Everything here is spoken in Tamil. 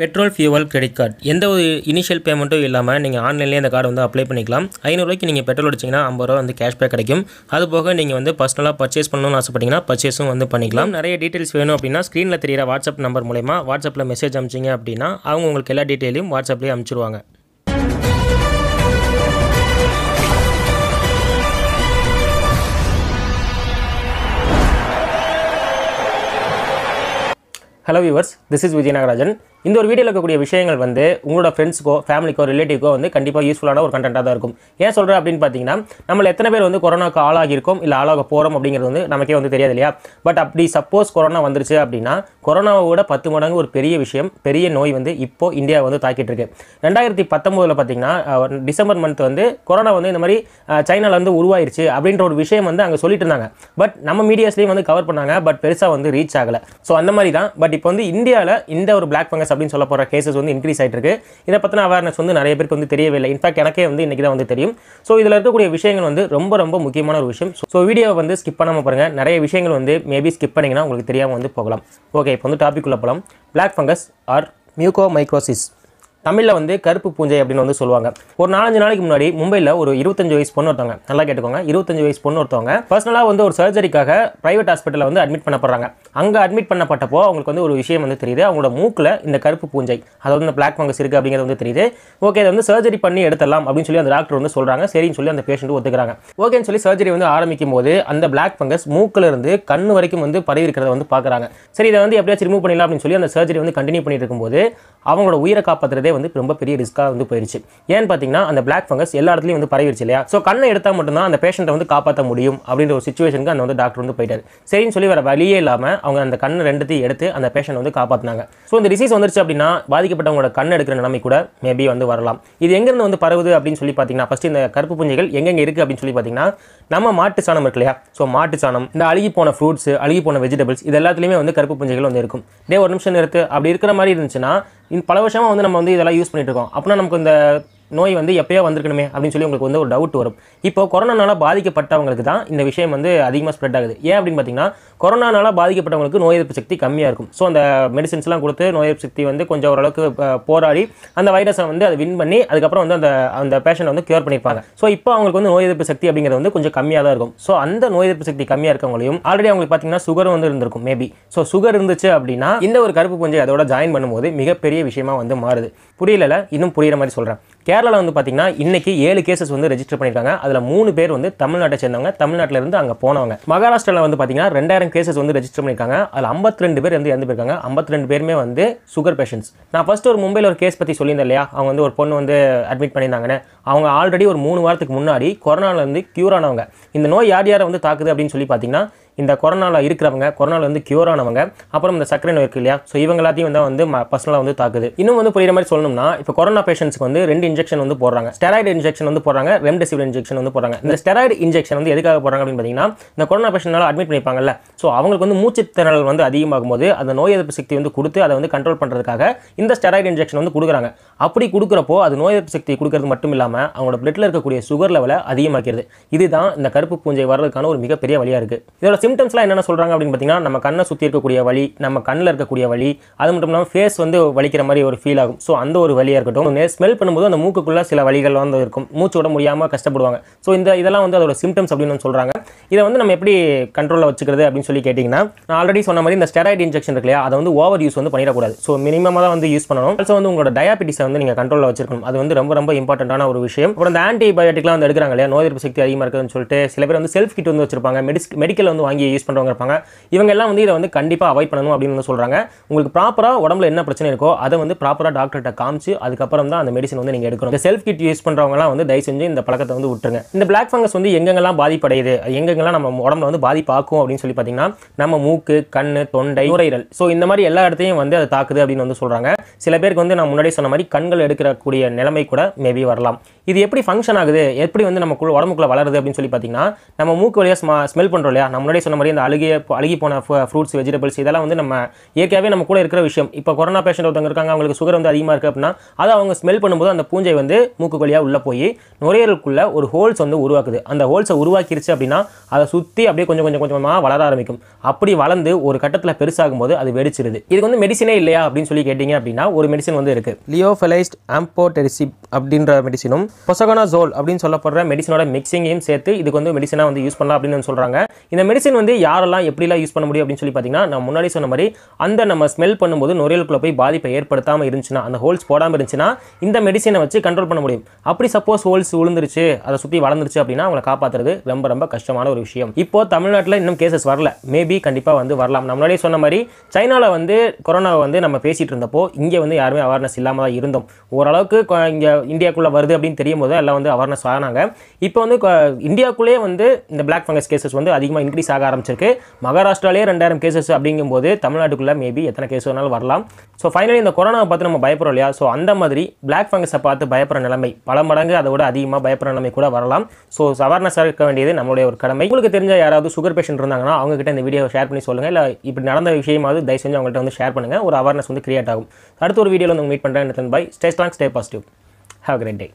பெட்ரோல் ஃபியூவல் கிரெடிட் கார்டு எந்த ஒரு இனிஷியல் பேமெண்ட்டும் இல்லாமல் நீங்கள் ஆன்லைன்லேயே அந்த கார்டு வந்து அப்ளை பண்ணிக்கலாம் ஐநூறுரூவாய்க்கு நீங்கள் பெட்ரோல் அடிச்சிங்கன்னா ஐம்பது ரூபா வந்து கேஷ்பேக் கிடைக்கும் அது போக நீங்கள் வந்து பர்சனலாக பர்ச்சேஸ் பண்ணணும்னு ஆசைப்பட்டிங்கன்னா பர்ச்சேஸும் வந்து பண்ணிக்கலாம் நிறைய டீட்டெயில்ஸ் வேணும் அப்படின்னா ஸ்க்ரீனில் தெரியிற வாட்ஸ்அப் நம்பர் மூலயமா வாட்ஸ்அப்பில் மெசேஜ் அமிச்சிங்க அப்படின்னா அவங்க உங்களுக்கு எல்லா டீட்டெயிலையும் வாட்ஸ்அப்லேயே அனுப்பிச்சிருவாங்க hello viewers this is Vijayanagarajan Nagarajan இந்த ஒரு வீடியோவில் இருக்கக்கூடிய விஷயங்கள் வந்து உங்களோட ஃப்ரெண்ட்ஸ்க்கோ ஃபேமிலிக்கோ ரிலேட்டிவ்க்கோ வந்து கண்டிப்பாக யூஸ்ஃபுல்லான ஒரு கண்டென்ட்டாக தான் இருக்கும் ஏன் சொல்கிறேன் அப்படின்னு பார்த்தீங்கன்னா நம்ம எத்தனை பேர் வந்து கொரோனாக்கு ஆளாகிருக்கோம் இல்லை ஆளாக போகிறோம் அப்படிங்கிறது வந்து நமக்கே வந்து தெரியாது இல்லையா பட் அப்படி சப்போஸ் கொரோனா வந்துருச்சு அப்படின்னா கொரோனாவோட பத்து மடங்கு ஒரு பெரிய விஷயம் பெரிய நோய் வந்து இப்போ இந்தியா வந்து தாக்கிட்டு இருக்கு ரெண்டாயிரத்தி பத்தொம்போதில் பார்த்தீங்கன்னா டிசம்பர் மந்த் வந்து கொரோனா வந்து இந்த மாதிரி சைனாவில் வந்து உருவாயிருச்சு அப்படின்ற ஒரு விஷயம் வந்து அங்கே சொல்லிட்டு இருந்தாங்க பட் நம்ம மீடியாஸ்லேயும் வந்து கவர் பண்ணாங்க பட் பெருசாக வந்து ரீச் ஆகலை ஸோ அந்த மாதிரி தான் பட் இப்போ வந்து இந்தியாவில் இந்த ஒரு பிளாக் ஃபங்கஸ் அப்படின்னு சொல்ல போகிற கேசஸ் வந்து இன்க்ரீஸ் ஆகிட்டு இருக்கு இதை பற்றின அவேர்னஸ் வந்து நிறைய பேருக்கு வந்து தெரியவில்லை இன்ஃபேக்ட் எனக்கே வந்து இன்றைக்கி தான் வந்து தெரியும் ஸோ இதில் இருக்கக்கூடிய விஷயங்கள் வந்து ரொம்ப ரொம்ப முக்கியமான ஒரு விஷயம் ஸோ வீடியோ வந்து ஸ்கிப் பண்ணாமல் பாருங்கள் நிறைய விஷயங்கள் வந்து மேபி ஸ்கிப் பண்ணிங்கன்னா உங்களுக்கு தெரியாமல் வந்து போகலாம் ஓகே இப்போ வந்து டாபிக் உள்ள போகலாம் black fungus or mucormycosis தமிழில் வந்து கருப்பு பூஞ்சை அப்படின்னு வந்து சொல்லுவாங்க ஒரு நாலஞ்சு நாளைக்கு முன்னாடி மும்பையில் ஒரு இருபத்தஞ்சு வயசு பொண்ணு ஒருத்தவங்க நல்லா கேட்டுக்கோங்க இருபத்தஞ்சு வயசு பொண்ணு ஒருத்தவங்க பர்சனலாக வந்து ஒரு சர்ஜரிக்காக பிரைவேட் ஹாஸ்பிட்டலில் வந்து அட்மிட் பண்ணப்படுறாங்க அங்கே அட்மிட் பண்ணப்பட்டப்போ அவங்களுக்கு வந்து ஒரு விஷயம் வந்து தெரியுது அவங்களோட மூக்கில் இந்த கருப்பு பூஞ்சை அதாவது இந்த பிளாக் ஃபங்கஸ் இருக்குது அப்படிங்கிறது வந்து தெரியுது ஓகே அதை வந்து சர்ஜரி பண்ணி எடுத்துடலாம் அப்படின்னு சொல்லி அந்த டாக்டர் வந்து சொல்கிறாங்க சரின்னு சொல்லி அந்த பேஷண்ட் ஒத்துக்கிறாங்க ஓகேன்னு சொல்லி சர்ஜரி வந்து ஆரம்பிக்கும் போது அந்த பிளாக் ஃபங்கஸ் மூக்கில் இருந்து கண் வரைக்கும் வந்து பரவி இருக்கிறத வந்து பார்க்குறாங்க சரி இதை வந்து எப்படியாச்சும் ரிமூவ் பண்ணிடலாம் அப்படின்னு சொல்லி அந்த சர்ஜரி வந்து கண்டினியூ பண்ணிட்டு இருக்கும்போது அவங்களோட உயிரை காப்பாற்றுறதே வந்து ரொம்ப பெரிய ரிஸ்க்காக வந்து போயிருச்சு ஏன்னு பார்த்தீங்கன்னா அந்த பிளாக் ஃபங்கஸ் எல்லா இடத்துலையும் வந்து பரவிடுச்சு இல்லையா ஸோ கண்ணை எடுத்தால் மட்டும்தான் அந்த பேஷண்ட்டை வந்து காப்பாற்ற முடியும் அப்படின்ற ஒரு சுச்சுவேஷனுக்கு அந்த வந்து டாக்டர் வந்து போயிட்டார் சரின்னு சொல்லி வேறு வழியே இல்லாமல் அவங்க அந்த கண்ணை ரெண்டுத்தையும் எடுத்து அந்த பேஷண்ட் வந்து காப்பாற்றினாங்க ஸோ இந்த டிசீஸ் வந்துருச்சு அப்படின்னா பாதிக்கப்பட்டவங்களோட கண் எடுக்கிற நிலைமை கூட மேபி வந்து வரலாம் இது எங்கேருந்து வந்து பரவுது அப்படின்னு சொல்லி பார்த்தீங்கன்னா ஃபஸ்ட்டு இந்த கருப்பு பூஞ்சைகள் எங்கெங்கே இருக்குது அப்படின்னு சொல்லி பார்த்தீங்கன்னா நம்ம மாட்டு சாணம் இருக்கு இல்லையா ஸோ மாட்டு சாணம் இந்த அழுகி போன ஃப்ரூட்ஸ் அழுகி போன வெஜிடபிள்ஸ் இது எல்லாத்துலேயுமே வந்து கருப்பு பூஞ்சைகள் வந்து இருக்கும் டே ஒரு நிமிஷம் நிறுத்து அப்படி இருக்கிற மாதிரி இருந்துச்சுன்னா இன் பல வருஷமாக வந்து நம்ம வந்து இதெல்லாம் யூஸ் பண்ணிகிட்டு இருக்கோம் அப்படின்னா நமக்கு இந்த நோய் வந்து எப்பயோ வந்திருக்கணுமே அப்படின்னு சொல்லி உங்களுக்கு வந்து ஒரு டவுட் வரும் இப்போ கொரோனானால பாதிக்கப்பட்டவங்களுக்கு தான் இந்த விஷயம் வந்து அதிகமாக ஸ்ப்ரெட் ஆகுது ஏன் அப்படின்னு பார்த்தீங்கன்னா கொரோனானால பாதிக்கப்பட்டவங்களுக்கு நோய் எதிர்ப்பு சக்தி கம்மியாக இருக்கும் ஸோ அந்த மெடிசின்ஸ்லாம் கொடுத்து நோய் எதிர்ப்பு சக்தி வந்து கொஞ்சம் ஓரளவுக்கு போராடி அந்த வைரஸை வந்து அதை வின் பண்ணி அதுக்கப்புறம் வந்து அந்த அந்த பேஷனை வந்து க்யூர் பண்ணியிருப்பாங்க ஸோ இப்போ அவங்களுக்கு வந்து நோய் எதிர்ப்பு சக்தி அப்படிங்கிறது வந்து கொஞ்சம் கம்மியாக தான் இருக்கும் ஸோ அந்த நோய் எதிர்ப்பு சக்தி கம்மியாக இருக்கவங்களையும் ஆல்ரெடி அவங்களுக்கு பார்த்தீங்கன்னா சுகர் வந்து இருந்திருக்கும் மேபி ஸோ சுகர் இருந்துச்சு அப்படின்னா இந்த ஒரு கருப்பு பூஞ்சை அதோட ஜாயின் பண்ணும்போது மிகப்பெரிய விஷயமா வந்து மாறுது புரியல இன்னும் புரிகிற மாதிரி சொல்கிறேன் கேரளாவில் வந்து பார்த்திங்கன்னா இன்றைக்கி ஏழு கேசஸ் வந்து ரெஜிஸ்டர் பண்ணியிருக்காங்க அதில் மூணு பேர் வந்து தமிழ்நாட்டை சேர்ந்தவங்க தமிழ்நாட்டிலேருந்து அங்கே போனவங்க மகாராஷ்டிராவில் வந்து பார்த்திங்கன்னா ரெண்டாயிரம் கேசஸ் வந்து ரெஜிஸ்டர் பண்ணியிருக்காங்க அதில் ஐம்பத்தி ரெண்டு பேர் வந்து இறந்து போயிருக்காங்க ஐம்பத்தி ரெண்டு பேருமே வந்து சுகர் பேஷண்ட்ஸ் நான் ஃபஸ்ட்டு ஒரு மும்பையில் ஒரு கேஸ் பற்றி சொல்லியிருந்தேன் இல்லையா அவங்க வந்து ஒரு பொண்ணு வந்து அட்மிட் பண்ணியிருந்தாங்கன்னு அவங்க ஆல்ரெடி ஒரு மூணு வாரத்துக்கு முன்னாடி கொரோனாவில் வந்து க்யூர் ஆனவங்க இந்த நோய் யார் யாரை வந்து தாக்குது அப்படின்னு சொல்லி பார்த்தீங்கன்னா இந்த கொரோனாவில் இருக்கிறவங்க கொரோனாவில் வந்து கியூர் ஆனவங்க அப்புறம் இந்த சர்க்கரை நோய் இருக்கு இல்லையா ஸோ இவங்க எல்லாத்தையும் வந்து வந்து பர்சனலாக வந்து தாக்குது இன்னும் வந்து புரியுற மாதிரி சொல்லணும்னா இப்போ கொரோனா பேஷண்ட்ஸ்க்கு வந்து ரெண்டு இன்ஜெக்ஷன் வந்து போடுறாங்க ஸ்டெராய்டு இன்ஜெக்ஷன் வந்து போடுறாங்க ரெம்டெசிவிர் இன்ஜெக்ஷன் வந்து போடுறாங்க இந்த ஸ்டெராய்டு இன்ஜெக்ஷன் வந்து எதுக்காக போடுறாங்க அப்படின்னு பார்த்தீங்கன்னா இந்த கொரோனா பேஷண்ட்னால அட்மிட் பண்ணிப்பாங்கல்ல ஸோ அவங்களுக்கு வந்து மூச்சு திறனல் வந்து அதிகமாகும் போது அந்த நோய் எதிர்ப்பு சக்தி வந்து கொடுத்து அதை வந்து கண்ட்ரோல் பண்ணுறதுக்காக இந்த ஸ்டெராய்டு இன்ஜெக்ஷன் வந்து கொடுக்குறாங்க அப்படி கொடுக்குறப்போ அது நோய் எதிர்ப்பு சக்தி கொடுக்கறது மட்டும் இல்லாமல் அவங்களோட பிளட்டில் இருக்கக்கூடிய சுகர் லெவலை அதிகமாக்கிறது இதுதான் இந்த கருப்பு பூஞ்சை வர்றதுக்கான ஒரு மிகப்பெரிய வழியாக இருக்குது இதோட சிம்டம்ஸ்லாம் என்ன சொல்கிறாங்க அப்படின்னு பார்த்தீங்கன்னா நம்ம கண்ணை சுற்றி இருக்கக்கூடிய வலி நம்ம கண்ணில் இருக்கக்கூடிய வலி அது மட்டும் இல்லாமல் ஃபேஸ் வந்து வலிக்கிற மாதிரி ஒரு ஃபீல் ஆகும் ஸோ அந்த ஒரு வழியாக இருக்கட்டும் நே ஸ்மெல் பண்ணும்போது அந்த மூக்குக்குள்ளே சில வழிகள் வந்து இருக்கும் மூச்சு விட முடியாமல் கஷ்டப்படுவாங்க ஸோ இந்த இதெல்லாம் வந்து அதோட சிம்டம்ஸ் அப்படின்னு சொல்கிறாங்க இதை வந்து நம்ம எப்படி கண்ட்ரோலில் வச்சுக்கிறது அப்படின்னு சொல்லி கேட்டிங்கன்னா நான் ஆல்ரெடி சொன்ன மாதிரி இந்த ஸ்டெராய்டு இன்ஜெக்ஷன் இருக்கு இல்லையா அதை வந்து ஓவர் யூஸ் வந்து பண்ணிடக்கூடாது ஸோ மினிமமாக தான் வந்து யூஸ் பண்ணணும் ஸோ வந்து உங்களோட டயாபெட்டிஸை வந்து நீங்கள் கண்ட்ரோலில் வச்சிருக்கணும் அது வந்து ரொம்ப ரொம்ப இம்பார்ட்டண்ட்டான ஒரு விஷயம் அப்புறம் இந்த ஆன்டிபயோட்டிக்லாம் வந்து எடுக்கிறாங்க இல்லையா நோய் எதிர்ப்பு சக்தி அதிகமாக இருக்குதுன்னு சொல்லிட்டு சில பேர் வந்து செல்ஃப் கிட் வந்து வச்சிருப்பாங்க மெடிக்கல் வந்து வாங்கி வாங்கி யூஸ் பண்ணுறவங்க இருப்பாங்க இவங்க எல்லாம் வந்து இதை வந்து கண்டிப்பாக அவாய்ட் பண்ணணும் அப்படின்னு வந்து சொல்கிறாங்க உங்களுக்கு ப்ராப்பராக உடம்புல என்ன பிரச்சனை இருக்கோ அதை வந்து ப்ராப்பராக டாக்டர்கிட்ட காமிச்சு அதுக்கப்புறம் தான் அந்த மெடிசன் வந்து நீங்கள் எடுக்கணும் இந்த செல்ஃப் கிட் யூஸ் பண்ணுறவங்கலாம் வந்து தயவு செஞ்சு இந்த பழக்கத்தை வந்து விட்டுருங்க இந்த பிளாக் ஃபங்கஸ் வந்து எங்கெங்கெல்லாம் பாதிப்படையுது எங்கெங்கெல்லாம் நம்ம உடம்புல வந்து பாதிப்பாக்கும் அப்படின்னு சொல்லி பார்த்தீங்கன்னா நம்ம மூக்கு கண் தொண்டை நுரையீரல் ஸோ இந்த மாதிரி எல்லா இடத்தையும் வந்து அதை தாக்குது அப்படின்னு வந்து சொல்கிறாங்க சில பேருக்கு வந்து நான் முன்னாடி சொன்ன மாதிரி கண்கள் எடுக்கக்கூடிய நிலைமை கூட மேபி வரலாம் இது எப்படி ஃபங்க்ஷன் ஆகுது எப்படி வந்து நம்ம உடம்புக்குள்ள வளருது அப்படின்னு சொல்லி பார்த்தீங்கன்னா நம்ம மூக்கு வழியாக ஸ்மெல் பண்ணுறோம் இல்லையா நம்ம முன்னாடி சொன்ன மாதிரி இந்த அழுகிய அழுகி போன ஃப்ரூட்ஸ் வெஜிடபிள்ஸ் இதெல்லாம் வந்து நம்ம இயற்கையாகவே நம்ம கூட இருக்கிற விஷயம் இப்போ கொரோனா பேஷண்ட் ஒருத்தவங்க இருக்காங்க அவங்களுக்கு சுகர் வந்து அதிகமாக இருக்குது அப்படின்னா அதை அவங்க ஸ்மெல் பண்ணும்போது அந்த பூஞ்சை வந்து மூக்கு வழியாக உள்ளே போய் நுரையீரலுக்குள்ளே ஒரு ஹோல்ஸ் வந்து உருவாக்குது அந்த ஹோல்ஸை உருவாக்கிருச்சு அப்படின்னா அதை சுற்றி அப்படியே கொஞ்சம் கொஞ்சம் கொஞ்சமாக வளர ஆரம்பிக்கும் அப்படி வளர்ந்து ஒரு கட்டத்தில் பெருசாகும் போது அது வெடிச்சிருது இதுக்கு வந்து மெடிசினே இல்லையா அப்படின்னு சொல்லி கேட்டிங்க அப்படின்னா ஒரு மெடிசன் வந்து இருக்குது லியோஃபெலைஸ்ட் ஆம்போடெரிசிப் அப்படின்ற மெடிசினும் பொசகோனா ஜோல் அப்படின்னு சொல்லப்படுற மெடிசனோட மிக்சிங்கையும் சேர்த்து இதுக்கு வந்து மெடிசனாக வந்து யூஸ் பண்ணலாம் அப்படின்னு சொல்கிறாங்க இந்த மெடிசன் வந்து யாரெல்லாம் எப்படிலாம் யூஸ் பண்ண முடியும் அப்படின்னு சொல்லி பார்த்தீங்கன்னா நான் முன்னாடி சொன்ன மாதிரி அந்த நம்ம ஸ்மெல் பண்ணும்போது நுரையலுக்குள்ளே போய் பாதிப்பை ஏற்படுத்தாமல் இருந்துச்சுன்னா அந்த ஹோல்ஸ் போடாமல் இருந்துச்சுன்னா இந்த மெடிசனை வச்சு கண்ட்ரோல் பண்ண முடியும் அப்படி சப்போஸ் ஹோல்ஸ் விழுந்துருச்சு அதை சுற்றி வளர்ந்துருச்சு அப்படின்னா அவங்களை காப்பாற்றுறது ரொம்ப ரொம்ப கஷ்டமான ஒரு விஷயம் இப்போ தமிழ்நாட்டில் இன்னும் கேசஸ் வரல மேபி கண்டிப்பாக வந்து வரலாம் நான் முன்னாடியே சொன்ன மாதிரி சைனாவில் வந்து கொரோனாவை வந்து நம்ம பேசிகிட்டு இருந்தப்போ இங்கே வந்து யாருமே அவேர்னஸ் இல்லாமல் தான் இருந்தோம் ஓரளவுக்கு இங்கே இந்தியாக்குள்ளே வருது அப்படின்னு தெரியும் போது எல்லாம் வந்து அவேர்னஸ் ஆனாங்க இப்போ வந்து இந்தியாக்குள்ளேயே வந்து இந்த பிளாக் ஃபங்கஸ் கேசஸ் வந்து அதிகமாக இன்க்ரீஸ் ஆக ஆக ஆரம்பிச்சிருக்கு மகாராஷ்டிராலே ரெண்டாயிரம் கேசஸ் அப்படிங்கும்போது தமிழ்நாட்டுக்குள்ளே மேபி எத்தனை கேஸ் வேணாலும் வரலாம் ஸோ ஃபைனலி இந்த கொரோனாவை பார்த்து நம்ம பயப்படுறோம் இல்லையா ஸோ அந்த மாதிரி பிளாக் ஃபங்கஸை பார்த்து பயப்படுற நிலைமை பல மடங்கு அதை விட அதிகமாக பயப்படுற நிலைமை கூட வரலாம் ஸோ அவேர்னஸாக இருக்க வேண்டியது நம்மளுடைய ஒரு கடமை உங்களுக்கு தெரிஞ்ச யாராவது சுகர் பேஷண்ட் இருந்தாங்கன்னா அவங்ககிட்ட இந்த வீடியோவை ஷேர் பண்ணி சொல்லுங்கள் இல்லை இப்படி நடந்த விஷயமாவது தயவு செஞ்சு அவங்கள்ட்ட வந்து ஷேர் பண்ணுங்கள் ஒரு அவேர்னஸ் வந்து கிரியேட் ஆகும் அடுத்த ஒரு வீடியோவில் வந்து மீட் பண்ணுறேன் bye stay strong stay positive have great day